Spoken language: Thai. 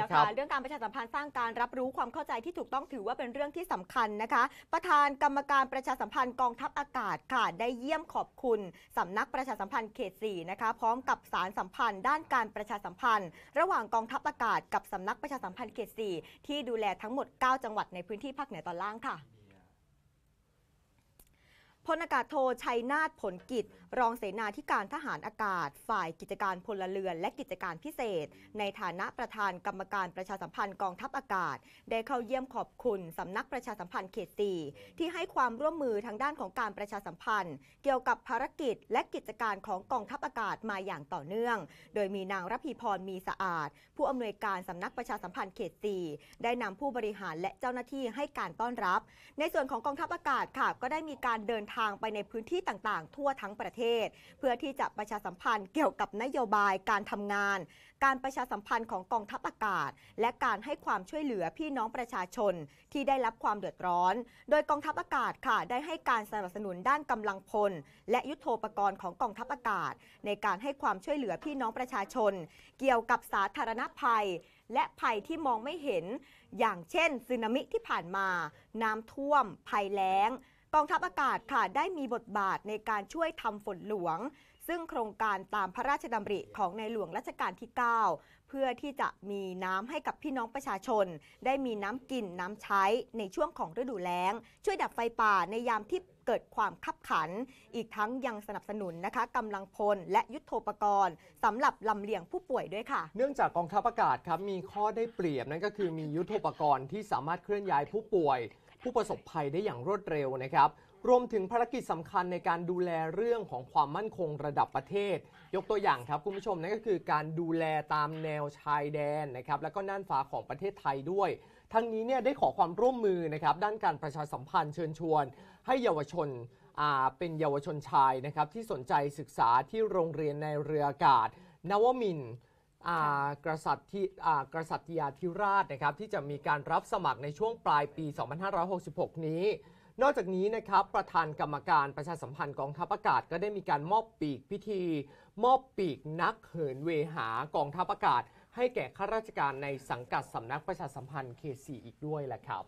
แล้วค่ะเรื่องการประชาสัมพันธ์สร้างการรับรู้ความเข้าใจที่ถูกต้องถือว่าเป็นเรื่องที่สำคัญนะคะ ประธานกรรมการประชาสัมพันธ์กองทัพอากาศค่ะได้เยี่ยมขอบคุณ สำนักประชาสัมพันธ์เขต 4 นะคะ พร้อมกับสารสัมพันธ์ด้านการประชาสัมพันธ์ ระหว่างกองทัพอากาศกับ สำนักประชาสัมพันธ์เขต 4 ที่ดูแลทั้งหมด 9 จังหวัดในพื้นที่ภาคเหนือตอนล่างค่ะพลอากาศโทชัยนาทผลกิจรองเสนาธิการทหารอากาศ ฝ่ายกิจการพลเรือนและกิจการพิเศษ ในฐานะประธานกรรมการประชาสัมพันธ์กองทัพอากาศได้เข้าเยี่ยมขอบคุณสำนักประชาสัมพันธ์เขตสี่ที่ให้ความร่วมมือทางด้านของการประชาสัมพันธ์ เกี่ยวกับภารกิจ และกิจการของกองทัพอากาศมาอย่างต่อเนื่อง โดยมีนางรพีพรมีสะอาด ผู้อำนวยการสำนักประชาสัมพันธ์เขตสี่ได้นำผู้บริหารและเจ้าหน้าที่ให้การต้อนรับ ในส่วนของกองทัพอากาศค่ะก็ได้มีการเดินทางางไปในพื้นที่ต่างๆ ทั่วทั้งประเทศ เพื่อที่จะประชาสัมพันธ์เกี่ยวกับนโยบายการทำงานการประชาสัมพันธ์ของกองทัพอากาศ และการให้ความช่วยเหลือพี่น้องประชาชน ที่ได้รับความเดือดร้อน โดยกองทัพอากาศค่ะ ได้ให้การ สนับสนุนด้านกำลังพล และยุทโธปกรณ์ของกองทัพอากาศ ในการให้ความช่วยเหลือพี่น้องประชาชน เกี่ยวกับสาธารณภัย และภัยที่มองไม่เห็น อย่างเช่นสึนามิที่ผ่านมา น้ำท่วม ภัยแล้งกองทัพอากาศค่ะได้มีบทบาทในการช่วยทำฝนหลวง ซึ่งโครงการตามพระราชดำริของในหลวงรัชกาลที่ 9 เพื่อที่จะมีน้ำให้กับพี่น้องประชาชน ได้มีน้ำกินน้ำใช้ในช่วงของฤดูแล้ง ช่วยดับไฟป่าในยามที่เกิดความขับขัน อีกทั้งยังสนับสนุนนะคะกำลังพลและยุทโธปกรณ์สำหรับลำเลียงผู้ป่วยด้วยค่ะ เนื่องจากกองทัพอากาศครับมีข้อได้เปรียบนั่นก็คือมียุทโธปกรณ์ที่สามารถเคลื่อนย้ายผู้ป่วยผู้ประสบภัยได้อย่างรวดเร็วนะครับ รวมถึงภารกิจสำคัญในการดูแลเรื่องของความมั่นคงระดับประเทศ ยกตัวอย่างครับคุณผู้ชมนั่นก็คือการดูแลตามแนวชายแดนนะครับ แล้วก็น่านฟ้าของประเทศไทยด้วย ทั้งนี้เนี่ยได้ขอความร่วมมือนะครับด้านการประชาสัมพันธ์เชิญชวน ให้เยาวชนเป็นเยาวชนชายนะครับที่สนใจศึกษาที่โรงเรียนในเรืออากาศ นวมินกระกษัตริย์ที่กระกษัตริยาธิราชนะครับที่จะมีการรับสมัครในช่วงปลายปี 2566 นี้ นอกจากนี้นะครับประธานกรรมการประชาสัมพันธ์กองทัพอากาศก็ได้มีการมอบปีกพิธี มอบปีกนัก เหินเวหากองทัพอากาศ ให้แก่ข้าราชการในสังกัดสำนักประชาสัมพันธ์เคซีอีกด้วยแหละครับ